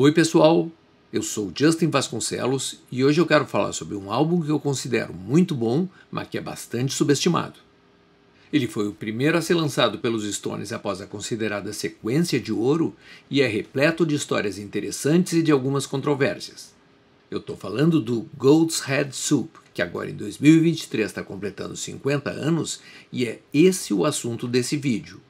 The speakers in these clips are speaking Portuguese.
Oi, pessoal. Eu sou Justin Vasconcelos e hoje eu quero falar sobre um álbum que eu considero muito bom, mas que é bastante subestimado. Ele foi o primeiro a ser lançado pelos Stones após a considerada sequência de ouro e é repleto de histórias interessantes e de algumas controvérsias. Eu estou falando do Goat's Head Soup, que agora em 2023 está completando 50 anos e é esse o assunto desse vídeo.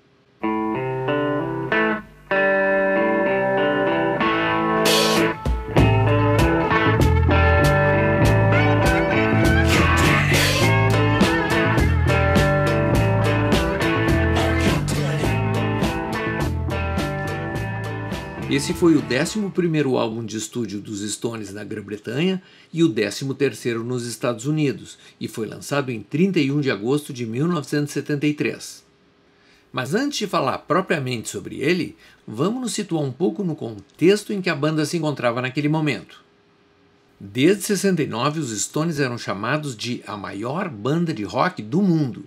Esse foi o 11º álbum de estúdio dos Stones na Grã-Bretanha e o 13º nos Estados Unidos, e foi lançado em 31 de agosto de 1973. Mas antes de falar propriamente sobre ele, vamos nos situar um pouco no contexto em que a banda se encontrava naquele momento. Desde 69, os Stones eram chamados de a maior banda de rock do mundo.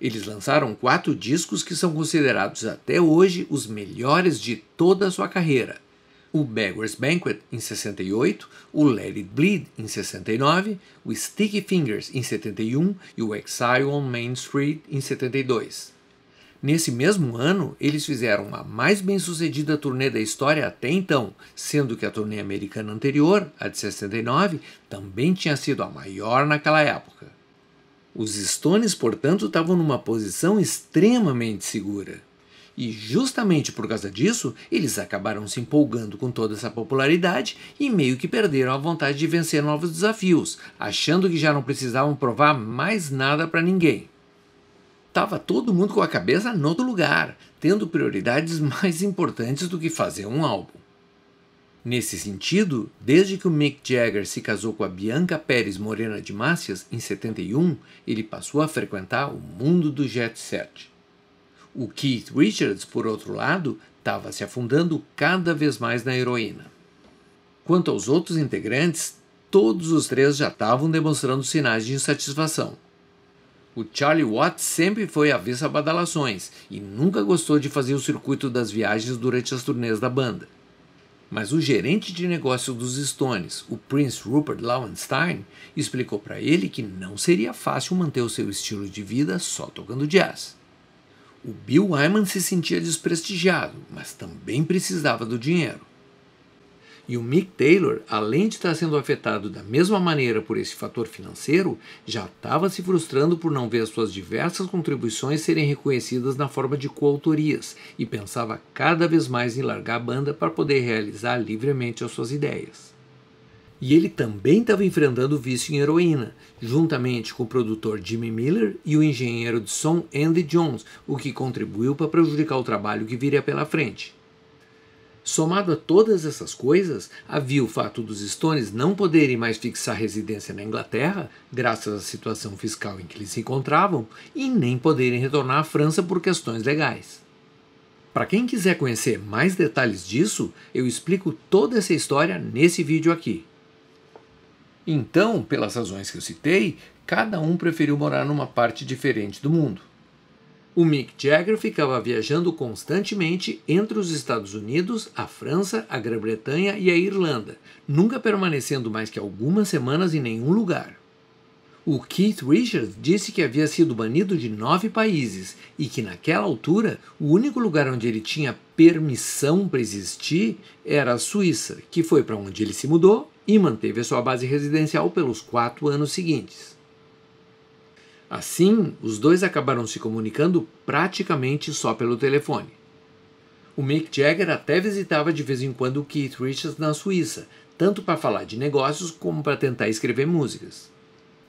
Eles lançaram quatro discos que são considerados até hoje os melhores de toda a sua carreira. O Beggar's Banquet em 68, o Let It Bleed em 69, o Sticky Fingers em 71 e o Exile on Main Street em 72. Nesse mesmo ano, eles fizeram a mais bem-sucedida turnê da história até então, sendo que a turnê americana anterior, a de 69, também tinha sido a maior naquela época. Os Stones, portanto, estavam numa posição extremamente segura. E justamente por causa disso, eles acabaram se empolgando com toda essa popularidade e meio que perderam a vontade de vencer novos desafios, achando que já não precisavam provar mais nada para ninguém. Tava todo mundo com a cabeça no outro lugar, tendo prioridades mais importantes do que fazer um álbum. Nesse sentido, desde que o Mick Jagger se casou com a Bianca Pérez Morena de Mácias em 71, ele passou a frequentar o mundo do jet set. O Keith Richards, por outro lado, estava se afundando cada vez mais na heroína. Quanto aos outros integrantes, todos os três já estavam demonstrando sinais de insatisfação. O Charlie Watts sempre foi avesso a badalações e nunca gostou de fazer o circuito das viagens durante as turnês da banda. Mas o gerente de negócio dos Stones, o Prince Rupert Lowenstein, explicou para ele que não seria fácil manter o seu estilo de vida só tocando jazz. O Bill Wyman se sentia desprestigiado, mas também precisava do dinheiro. E o Mick Taylor, além de estar sendo afetado da mesma maneira por esse fator financeiro, já estava se frustrando por não ver suas diversas contribuições serem reconhecidas na forma de coautorias e pensava cada vez mais em largar a banda para poder realizar livremente as suas ideias. E ele também estava enfrentando o vício em heroína, juntamente com o produtor Jimmy Miller e o engenheiro de som Andy Jones, o que contribuiu para prejudicar o trabalho que viria pela frente. Somado a todas essas coisas, havia o fato dos Stones não poderem mais fixar residência na Inglaterra, graças à situação fiscal em que eles se encontravam, e nem poderem retornar à França por questões legais. Para quem quiser conhecer mais detalhes disso, eu explico toda essa história nesse vídeo aqui. Então, pelas razões que eu citei, cada um preferiu morar numa parte diferente do mundo. O Mick Jagger ficava viajando constantemente entre os Estados Unidos, a França, a Grã-Bretanha e a Irlanda, nunca permanecendo mais que algumas semanas em nenhum lugar. O Keith Richards disse que havia sido banido de nove países e que, naquela altura, o único lugar onde ele tinha permissão para existir era a Suíça, que foi para onde ele se mudou e manteve a sua base residencial pelos quatro anos seguintes. Assim, os dois acabaram se comunicando praticamente só pelo telefone. O Mick Jagger até visitava de vez em quando o Keith Richards na Suíça, tanto para falar de negócios como para tentar escrever músicas.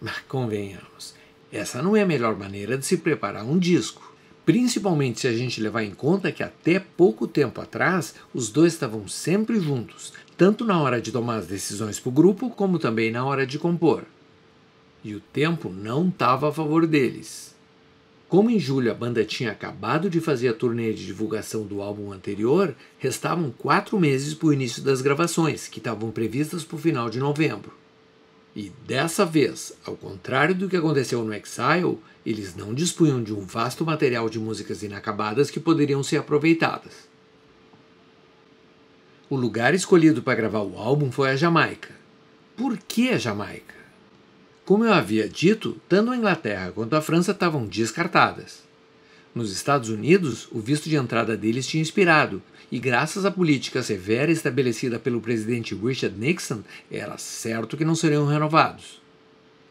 Mas ah, convenhamos, essa não é a melhor maneira de se preparar um disco. Principalmente se a gente levar em conta que até pouco tempo atrás os dois estavam sempre juntos, tanto na hora de tomar as decisões para o grupo como também na hora de compor e o tempo não estava a favor deles. Como em julho a banda tinha acabado de fazer a turnê de divulgação do álbum anterior, restavam quatro meses para o início das gravações, que estavam previstas para o final de novembro. E dessa vez, ao contrário do que aconteceu no Exile, eles não dispunham de um vasto material de músicas inacabadas que poderiam ser aproveitadas. O lugar escolhido para gravar o álbum foi a Jamaica. Por que a Jamaica? Como eu havia dito, tanto a Inglaterra quanto a França estavam descartadas. Nos Estados Unidos, o visto de entrada deles tinha expirado, e graças à política severa estabelecida pelo presidente Richard Nixon, era certo que não seriam renovados.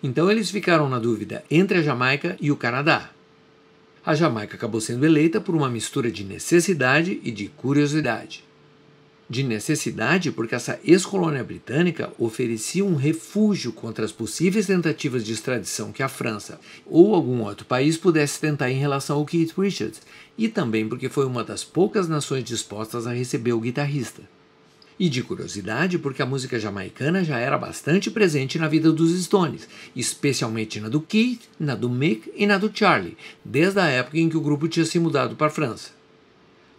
Então eles ficaram na dúvida entre a Jamaica e o Canadá. A Jamaica acabou sendo eleita por uma mistura de necessidade e de curiosidade de necessidade, porque essa ex-colônia britânica oferecia um refúgio contra as possíveis tentativas de extradição que a França ou algum outro país pudesse tentar em relação ao Keith Richards, e também porque foi uma das poucas nações dispostas a receber o guitarrista. E de curiosidade, porque a música jamaicana já era bastante presente na vida dos Stones, especialmente na do Keith, na do Mick e na do Charlie, desde a época em que o grupo tinha se mudado para a França.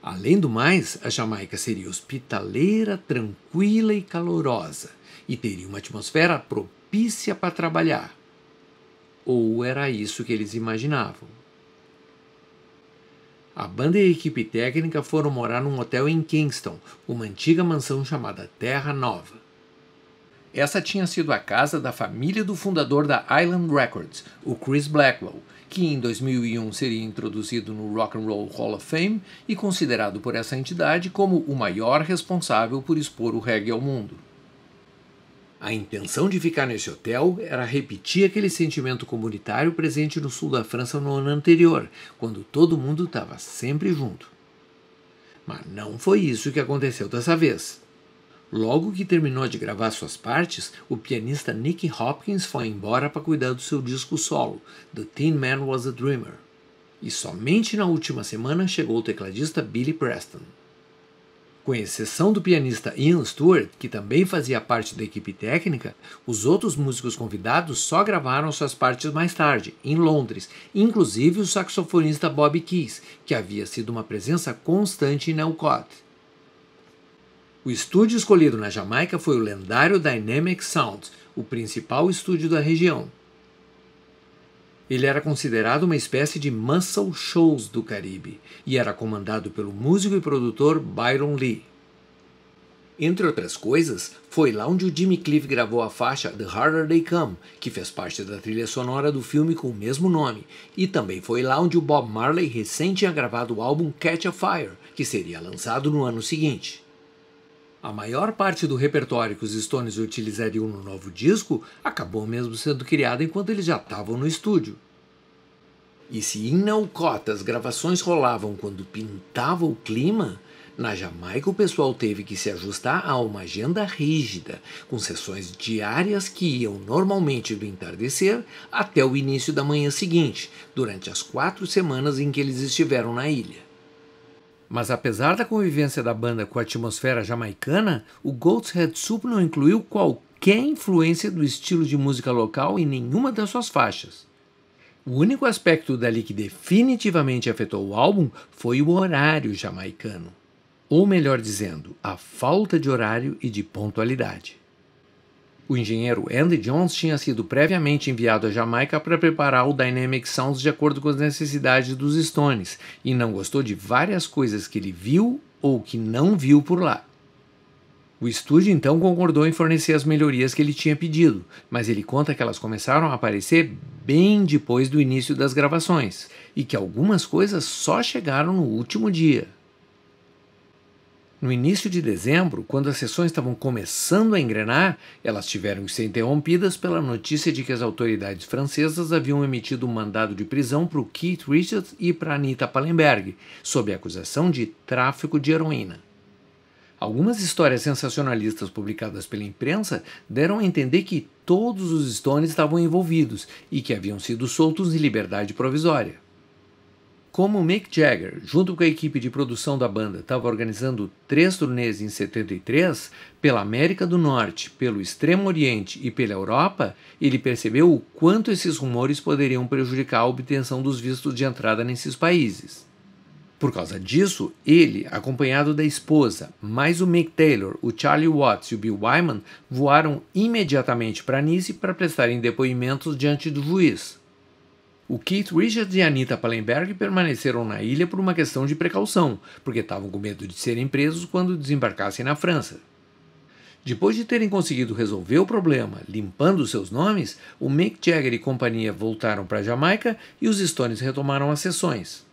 Além do mais, a Jamaica seria hospitaleira, tranquila e calorosa, e teria uma atmosfera propícia para trabalhar. Ou era isso que eles imaginavam? A banda e a equipe técnica foram morar num hotel em Kingston, uma antiga mansão chamada Terra Nova. Essa tinha sido a casa da família do fundador da Island Records, o Chris Blackwell, que em 2001 seria introduzido no Rock and Roll Hall of Fame e considerado por essa entidade como o maior responsável por expor o reggae ao mundo. A intenção de ficar nesse hotel era repetir aquele sentimento comunitário presente no sul da França no ano anterior, quando todo mundo estava sempre junto. Mas não foi isso que aconteceu dessa vez. Logo que terminou de gravar suas partes, o pianista Nick Hopkins foi embora para cuidar do seu disco solo, The Tin Man Was a Dreamer. E somente na última semana chegou o tecladista Billy Preston. Com exceção do pianista Ian Stewart, que também fazia parte da equipe técnica, os outros músicos convidados só gravaram suas partes mais tarde, em Londres, inclusive o saxofonista Bob Keys, que havia sido uma presença constante em Elcott. O estúdio escolhido na Jamaica foi o lendário Dynamic Sound, o principal estúdio da região. Ele era considerado uma espécie de Muscle Shoals do Caribe e era comandado pelo músico e produtor Byron Lee. Entre outras coisas, foi lá onde o Jimmy Cliff gravou a faixa The Harder They Come, que fez parte da trilha sonora do filme com o mesmo nome, e também foi lá onde o Bob Marley recente tinha gravado o álbum Catch a Fire, que seria lançado no ano seguinte. A maior parte do repertório que os Stones utilizariam no novo disco acabou mesmo sendo criada enquanto eles já estavam no estúdio. E se em Naucota as gravações rolavam quando pintava o clima, na Jamaica o pessoal teve que se ajustar a uma agenda rígida, com sessões diárias que iam normalmente do entardecer até o início da manhã seguinte, durante as quatro semanas em que eles estiveram na ilha. Mas apesar da convivência da banda com a atmosfera jamaicana, o Goat's Head Soup não incluiu qualquer influência do estilo de música local em nenhuma das suas faixas. O único aspecto dali que definitivamente afetou o álbum foi o horário jamaicano. Ou melhor dizendo, a falta de horário e de pontualidade. O engenheiro Andy Jones tinha sido previamente enviado à Jamaica para preparar o Dynamic Sounds de acordo com as necessidades dos Stones e não gostou de várias coisas que ele viu ou que não viu por lá. O estúdio então concordou em fornecer as melhorias que ele tinha pedido, mas ele conta que elas começaram a aparecer bem depois do início das gravações e que algumas coisas só chegaram no último dia. No início de dezembro, quando as sessões estavam começando a engrenar, elas tiveram que ser interrompidas pela notícia de que as autoridades francesas haviam emitido um mandado de prisão para o Keith Richards e para Anita Pallenberg, sob a acusação de tráfico de heroína. Algumas histórias sensacionalistas publicadas pela imprensa deram a entender que todos os Stones estavam envolvidos e que haviam sido soltos em liberdade provisória. Como Mick Jagger, junto com a equipe de produção da banda, estava organizando três turnês em 73, pela América do Norte, pelo Extremo Oriente e pela Europa, ele percebeu o quanto esses rumores poderiam prejudicar a obtenção dos vistos de entrada nesses países. Por causa disso, ele, acompanhado da esposa, mais o Mick Taylor, o Charlie Watts e o Bill Wyman, voaram imediatamente para Nice para prestarem depoimentos diante do juiz. O Keith Richards e Anita Pallenberg permaneceram na ilha por uma questão de precaução, porque estavam com medo de serem presos quando desembarcassem na França. Depois de terem conseguido resolver o problema, limpando seus nomes, o Mick Jagger e companhia voltaram para Jamaica e os Stones retomaram as sessões.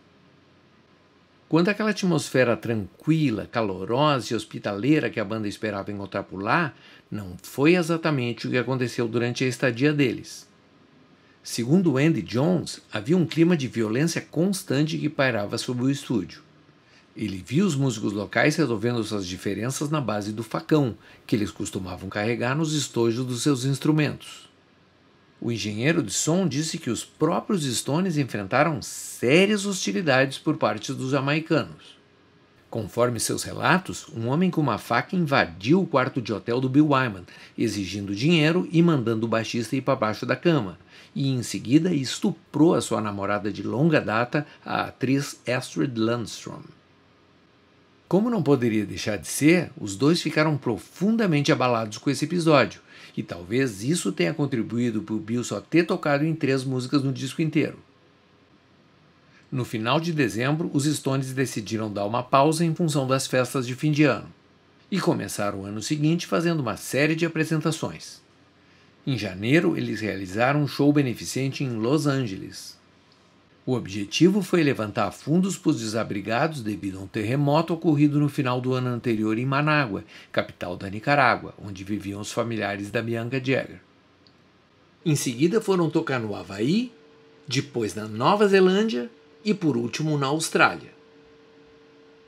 Quando aquela atmosfera tranquila, calorosa e hospitaleira que a banda esperava encontrar por lá, não foi exatamente o que aconteceu durante a estadia deles. Segundo Andy Jones, havia um clima de violência constante que pairava sobre o estúdio. Ele viu os músicos locais resolvendo suas diferenças na base do facão, que eles costumavam carregar nos estojos dos seus instrumentos. O engenheiro de som disse que os próprios Stones enfrentaram sérias hostilidades por parte dos jamaicanos. Conforme seus relatos, um homem com uma faca invadiu o quarto de hotel do Bill Wyman, exigindo dinheiro e mandando o baixista ir para baixo da cama, e em seguida estuprou a sua namorada de longa data, a atriz Astrid Lundstrom. Como não poderia deixar de ser, os dois ficaram profundamente abalados com esse episódio, e talvez isso tenha contribuído para o Bill só ter tocado em três músicas no disco inteiro. No final de dezembro, os Stones decidiram dar uma pausa em função das festas de fim de ano e começaram o ano seguinte fazendo uma série de apresentações. Em janeiro, eles realizaram um show beneficente em Los Angeles. O objetivo foi levantar fundos para os desabrigados devido a um terremoto ocorrido no final do ano anterior em Managua, capital da Nicarágua, onde viviam os familiares da Bianca Jagger. Em seguida, foram tocar no Havaí, depois na Nova Zelândia e, por último, na Austrália.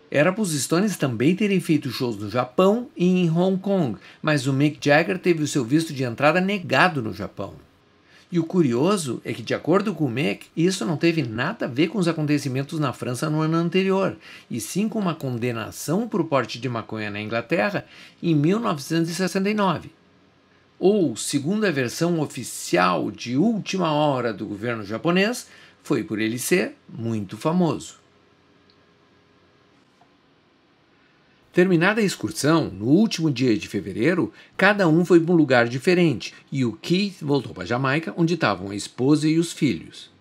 Era para os Stones também terem feito shows no Japão e em Hong Kong, mas o Mick Jagger teve o seu visto de entrada negado no Japão. E o curioso é que, de acordo com o Mick, isso não teve nada a ver com os acontecimentos na França no ano anterior, e sim com uma condenação por porte de maconha na Inglaterra em 1969. Ou, segundo a versão oficial de última hora do governo japonês, foi por ele ser muito famoso. Terminada a excursão, no último dia de fevereiro, cada um foi para um lugar diferente e o Keith voltou para Jamaica, onde estavam a esposa e os filhos.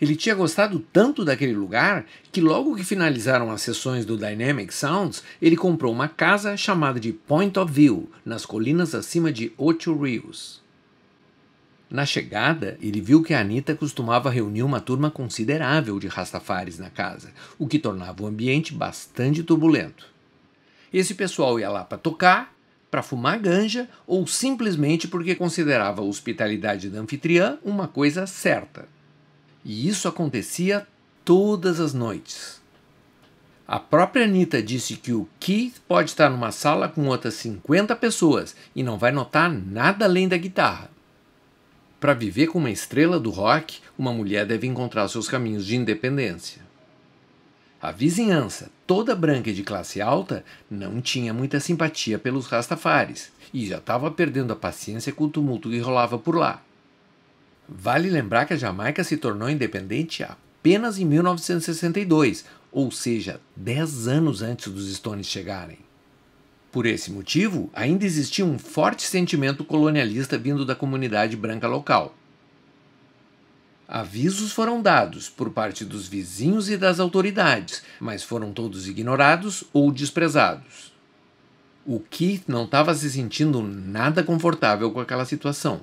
Ele tinha gostado tanto daquele lugar que, logo que finalizaram as sessões do Dynamic Sounds, ele comprou uma casa chamada de Point of View, nas colinas acima de Ocho Rios. Na chegada, ele viu que a Anitta costumava reunir uma turma considerável de Rastafares na casa, o que tornava o ambiente bastante turbulento. Esse pessoal ia lá para tocar, para fumar ganja ou simplesmente porque considerava a hospitalidade da anfitriã uma coisa certa. E isso acontecia todas as noites. A própria Anitta disse que o Keith pode estar numa sala com outras 50 pessoas e não vai notar nada além da guitarra. Para viver como uma estrela do rock, uma mulher deve encontrar seus caminhos de independência. A vizinhança, toda branca e de classe alta, não tinha muita simpatia pelos Rastafares e já estava perdendo a paciência com o tumulto que rolava por lá. Vale lembrar que a Jamaica se tornou independente apenas em 1962, ou seja, 10 anos antes dos Stones chegarem. Por esse motivo, ainda existia um forte sentimento colonialista vindo da comunidade branca local. Avisos foram dados por parte dos vizinhos e das autoridades, mas foram todos ignorados ou desprezados. O Keith não estava se sentindo nada confortável com aquela situação.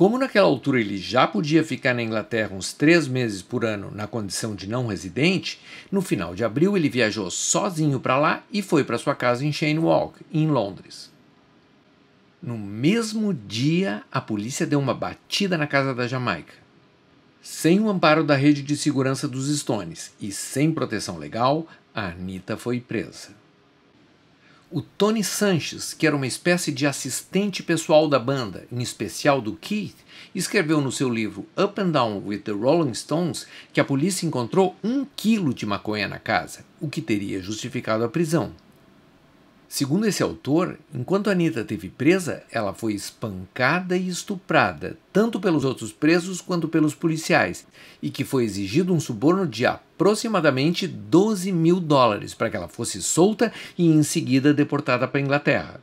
Como naquela altura ele já podia ficar na Inglaterra uns três meses por ano na condição de não residente, no final de abril ele viajou sozinho para lá e foi para sua casa em Shane Walk, em Londres. No mesmo dia, a polícia deu uma batida na casa da Jamaica. Sem o amparo da rede de segurança dos Stones e sem proteção legal, a Anitta foi presa. O Tony Sanches, que era uma espécie de assistente pessoal da banda, em especial do Keith, escreveu no seu livro Up and Down with the Rolling Stones que a polícia encontrou um quilo de maconha na casa, o que teria justificado a prisão. Segundo esse autor, enquanto Anitta teve presa, ela foi espancada e estuprada, tanto pelos outros presos quanto pelos policiais, e que foi exigido um suborno de apenas aproximadamente 12 mil dólares para que ela fosse solta e em seguida deportada para a Inglaterra.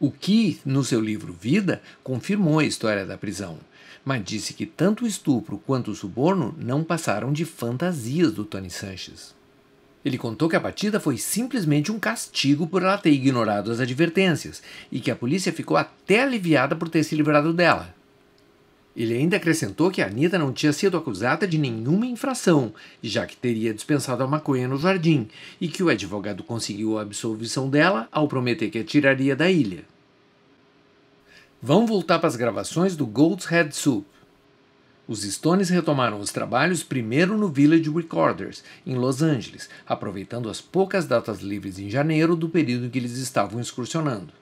O que, no seu livro Vida, confirmou a história da prisão, mas disse que tanto o estupro quanto o suborno não passaram de fantasias do Tony Sanches. Ele contou que a batida foi simplesmente um castigo por ela ter ignorado as advertências e que a polícia ficou até aliviada por ter se livrado dela. Ele ainda acrescentou que a Anitta não tinha sido acusada de nenhuma infração, já que teria dispensado a maconha no jardim, e que o advogado conseguiu a absolvição dela ao prometer que a tiraria da ilha. Vamos voltar para as gravações do Gold's Head Soup. Os Stones retomaram os trabalhos primeiro no Village Recorders, em Los Angeles, aproveitando as poucas datas livres em janeiro do período em que eles estavam excursionando.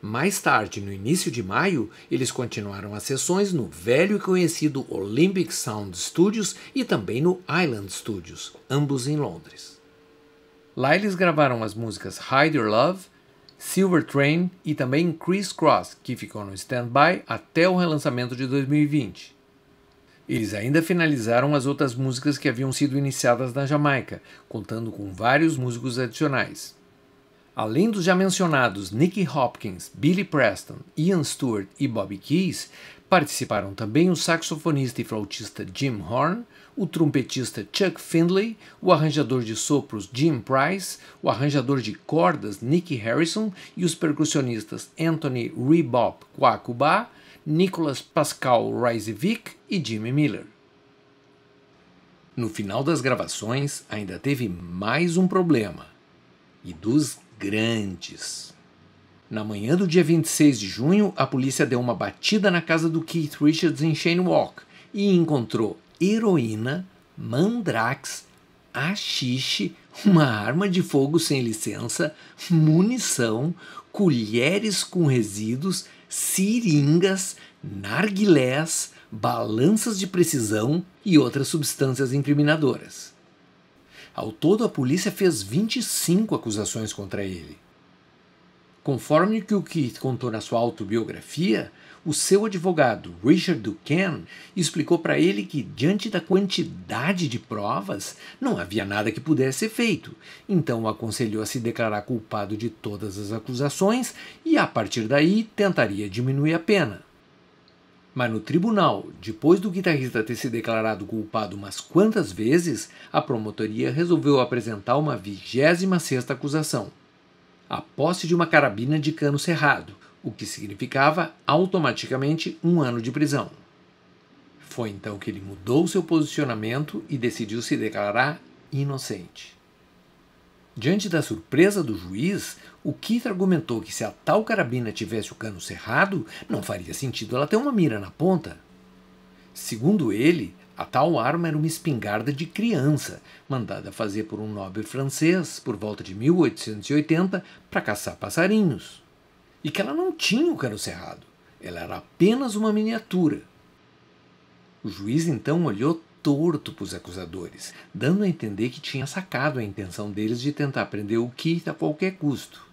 Mais tarde, no início de maio, eles continuaram as sessões no velho e conhecido Olympic Sound Studios e também no Island Studios, ambos em Londres. Lá eles gravaram as músicas Hide Your Love, Silver Train e também Criss Cross, que ficou no stand-by até o relançamento de 2020. Eles ainda finalizaram as outras músicas que haviam sido iniciadas na Jamaica, contando com vários músicos adicionais. Além dos já mencionados Nicky Hopkins, Billy Preston, Ian Stewart e Bobby Keys, participaram também o saxofonista e flautista Jim Horn, o trompetista Chuck Findlay, o arranjador de sopros Jim Price, o arranjador de cordas Nicky Harrison e os percussionistas Anthony Rebop Kwakubá, Nicholas Pascal Reisevic e Jimmy Miller. No final das gravações, ainda teve mais um problema. E dos grandes. Na manhã do dia 26 de junho, a polícia deu uma batida na casa do Keith Richards em Shane Walk e encontrou heroína, mandrax, haxixe, uma arma de fogo sem licença, munição, colheres com resíduos, seringas, narguilés, balanças de precisão e outras substâncias incriminadoras. Ao todo, a polícia fez 25 acusações contra ele. Conforme o que o Keith contou na sua autobiografia, o seu advogado, Richard Duquesne, explicou para ele que, diante da quantidade de provas, não havia nada que pudesse ser feito. Então o aconselhou a se declarar culpado de todas as acusações e, a partir daí, tentaria diminuir a pena. Mas no tribunal, depois do guitarrista ter se declarado culpado umas quantas vezes, a promotoria resolveu apresentar uma 26 sexta acusação. A posse de uma carabina de cano cerrado, o que significava automaticamente um ano de prisão. Foi então que ele mudou seu posicionamento e decidiu se declarar inocente. Diante da surpresa do juiz, o Keith argumentou que se a tal carabina tivesse o cano cerrado, não faria sentido ela ter uma mira na ponta. Segundo ele, a tal arma era uma espingarda de criança, mandada fazer por um nobre francês por volta de 1880 para caçar passarinhos. E que ela não tinha o cano cerrado, ela era apenas uma miniatura. O juiz então olhou torto para os acusadores, dando a entender que tinha sacado a intenção deles de tentar prender o Keith a qualquer custo.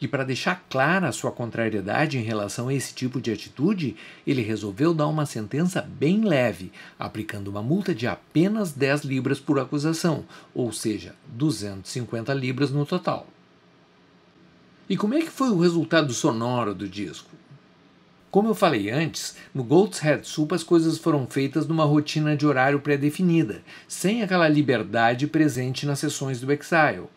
E para deixar clara a sua contrariedade em relação a esse tipo de atitude, ele resolveu dar uma sentença bem leve, aplicando uma multa de apenas 10 libras por acusação, ou seja, 250 libras no total. E como é que foi o resultado sonoro do disco? Como eu falei antes, no Gold's Head Soup as coisas foram feitas numa rotina de horário pré-definida, sem aquela liberdade presente nas sessões do Exile.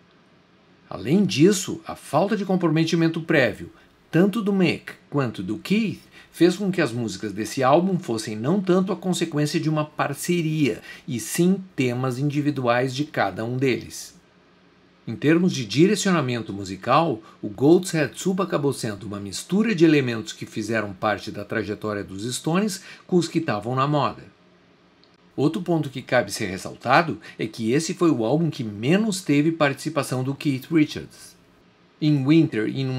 Além disso, a falta de comprometimento prévio, tanto do Mick quanto do Keith, fez com que as músicas desse álbum fossem não tanto a consequência de uma parceria, e sim temas individuais de cada um deles. Em termos de direcionamento musical, o Gold's Head Soup acabou sendo uma mistura de elementos que fizeram parte da trajetória dos Stones com os que estavam na moda. Outro ponto que cabe ser ressaltado é que esse foi o álbum que menos teve participação do Keith Richards. Em Winter e in 100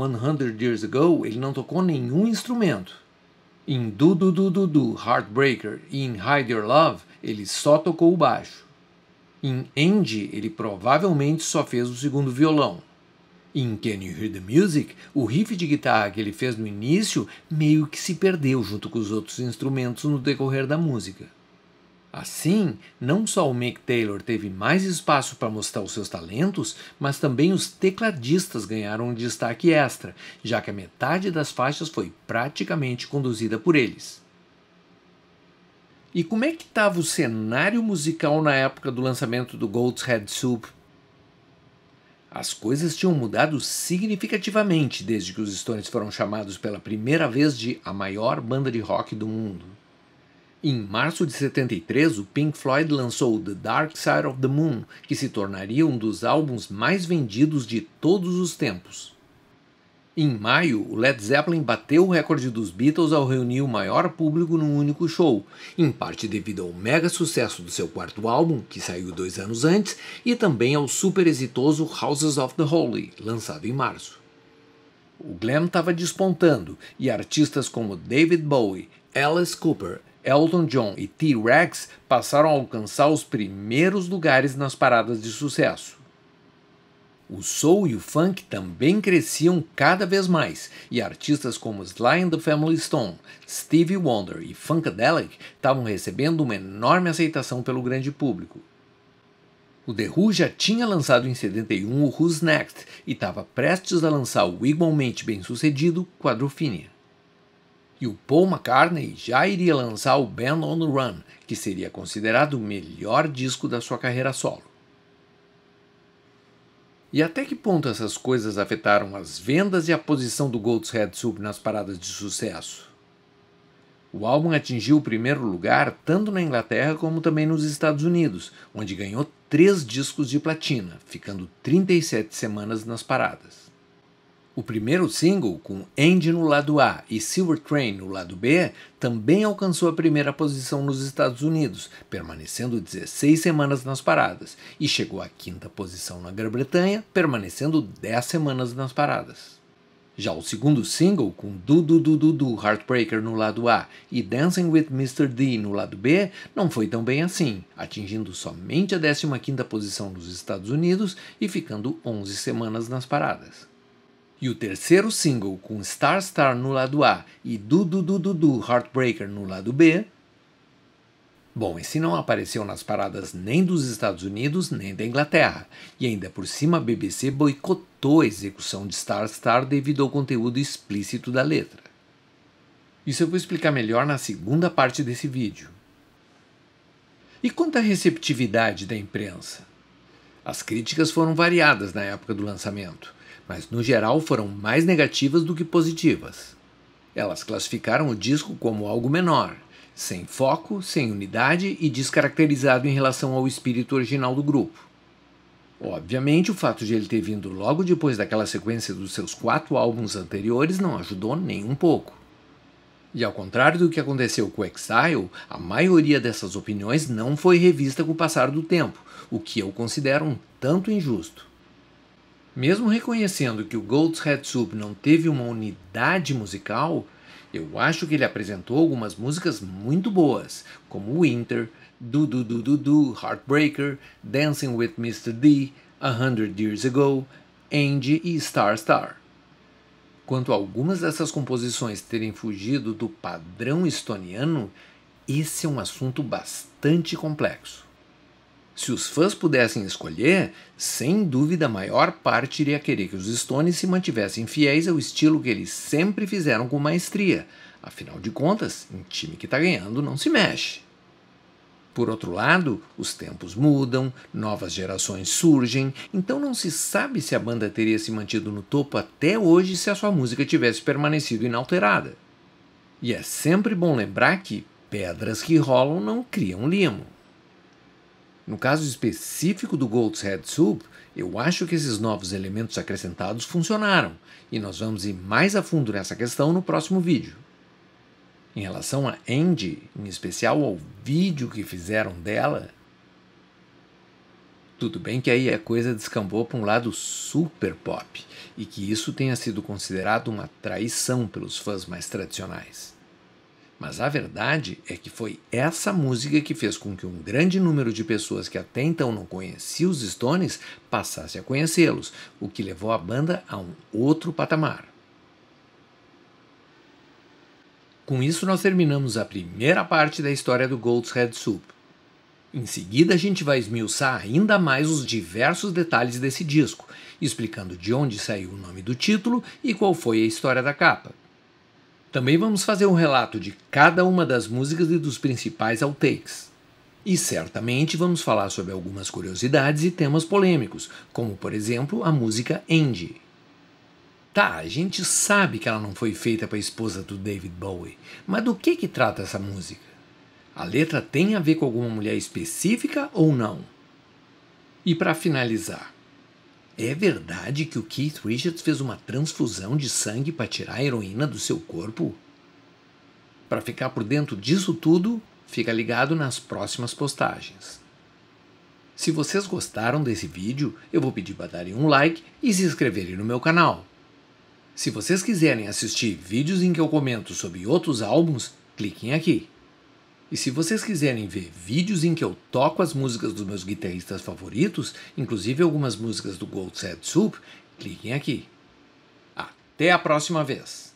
Years Ago, ele não tocou nenhum instrumento. Em Do Do Do Do Do Heartbreaker e em Hide Your Love, ele só tocou o baixo. Em Andy, ele provavelmente só fez o segundo violão. Em Can You Hear the Music, o riff de guitarra que ele fez no início meio que se perdeu junto com os outros instrumentos no decorrer da música. Assim, não só o Mick Taylor teve mais espaço para mostrar os seus talentos, mas também os tecladistas ganharam um destaque extra, já que a metade das faixas foi praticamente conduzida por eles. E como é que estava o cenário musical na época do lançamento do Gold's Head Soup? As coisas tinham mudado significativamente desde que os Stones foram chamados pela primeira vez de a maior banda de rock do mundo. Em março de 73, o Pink Floyd lançou The Dark Side of the Moon, que se tornaria um dos álbuns mais vendidos de todos os tempos. Em maio, o Led Zeppelin bateu o recorde dos Beatles ao reunir o maior público num único show, em parte devido ao mega sucesso do seu quarto álbum, que saiu dois anos antes, e também ao super exitoso Houses of the Holy, lançado em março. O glam estava despontando e artistas como David Bowie, Alice Cooper Elton John e T-Rex passaram a alcançar os primeiros lugares nas paradas de sucesso. O soul e o funk também cresciam cada vez mais, e artistas como Sly and the Family Stone, Stevie Wonder e Funkadelic estavam recebendo uma enorme aceitação pelo grande público. O The Who já tinha lançado em 71 o Who's Next e estava prestes a lançar o igualmente bem-sucedido Quadrophenia e o Paul McCartney já iria lançar o Band on the Run, que seria considerado o melhor disco da sua carreira solo. E até que ponto essas coisas afetaram as vendas e a posição do Gold's Head Soup nas paradas de sucesso? O álbum atingiu o primeiro lugar tanto na Inglaterra como também nos Estados Unidos, onde ganhou três discos de platina, ficando 37 semanas nas paradas. O primeiro single, com Andy no lado A e Silver Train no lado B, também alcançou a primeira posição nos Estados Unidos, permanecendo 16 semanas nas paradas, e chegou à quinta posição na Grã-Bretanha, permanecendo 10 semanas nas paradas. Já o segundo single, com Do Do Do Do Do Heartbreaker no lado A e Dancing with Mr. D no lado B, não foi tão bem assim, atingindo somente a 15ª posição nos Estados Unidos e ficando 11 semanas nas paradas. E o terceiro single, com Star Star no lado A e Du Du Du Du Du Heartbreaker no lado B. Bom, esse não apareceu nas paradas nem dos Estados Unidos nem da Inglaterra, e ainda por cima a BBC boicotou a execução de Star Star devido ao conteúdo explícito da letra. Isso eu vou explicar melhor na segunda parte desse vídeo. E quanto à receptividade da imprensa? As críticas foram variadas na época do lançamento mas no geral foram mais negativas do que positivas. Elas classificaram o disco como algo menor, sem foco, sem unidade e descaracterizado em relação ao espírito original do grupo. Obviamente, o fato de ele ter vindo logo depois daquela sequência dos seus quatro álbuns anteriores não ajudou nem um pouco. E ao contrário do que aconteceu com Exile, a maioria dessas opiniões não foi revista com o passar do tempo, o que eu considero um tanto injusto. Mesmo reconhecendo que o Gold's Head Soup não teve uma unidade musical, eu acho que ele apresentou algumas músicas muito boas, como Winter, Do Do Do Do Do, Heartbreaker, Dancing with Mr. D, A Hundred Years Ago, Andy e Star Star. Quanto a algumas dessas composições terem fugido do padrão estoniano, esse é um assunto bastante complexo. Se os fãs pudessem escolher, sem dúvida a maior parte iria querer que os Stones se mantivessem fiéis ao estilo que eles sempre fizeram com maestria. Afinal de contas, um time que está ganhando não se mexe. Por outro lado, os tempos mudam, novas gerações surgem, então não se sabe se a banda teria se mantido no topo até hoje se a sua música tivesse permanecido inalterada. E é sempre bom lembrar que pedras que rolam não criam limo. No caso específico do Gold's Head Soup, eu acho que esses novos elementos acrescentados funcionaram, e nós vamos ir mais a fundo nessa questão no próximo vídeo. Em relação a Andy, em especial ao vídeo que fizeram dela, tudo bem que aí a coisa descambou para um lado super pop, e que isso tenha sido considerado uma traição pelos fãs mais tradicionais. Mas a verdade é que foi essa música que fez com que um grande número de pessoas que até então não conhecia os Stones passasse a conhecê-los, o que levou a banda a um outro patamar. Com isso, nós terminamos a primeira parte da história do Gold's Head Soup. Em seguida, a gente vai esmiuçar ainda mais os diversos detalhes desse disco, explicando de onde saiu o nome do título e qual foi a história da capa. Também vamos fazer um relato de cada uma das músicas e dos principais outtakes. E certamente vamos falar sobre algumas curiosidades e temas polêmicos, como por exemplo a música Andy. Tá, a gente sabe que ela não foi feita para a esposa do David Bowie, mas do que que trata essa música? A letra tem a ver com alguma mulher específica ou não? E para finalizar, é verdade que o Keith Richards fez uma transfusão de sangue para tirar a heroína do seu corpo? Para ficar por dentro disso tudo, fica ligado nas próximas postagens. Se vocês gostaram desse vídeo, eu vou pedir para darem um like e se inscreverem no meu canal. Se vocês quiserem assistir vídeos em que eu comento sobre outros álbuns, cliquem aqui. E se vocês quiserem ver vídeos em que eu toco as músicas dos meus guitarristas favoritos, inclusive algumas músicas do Gold Side Soup, cliquem aqui. Até a próxima vez!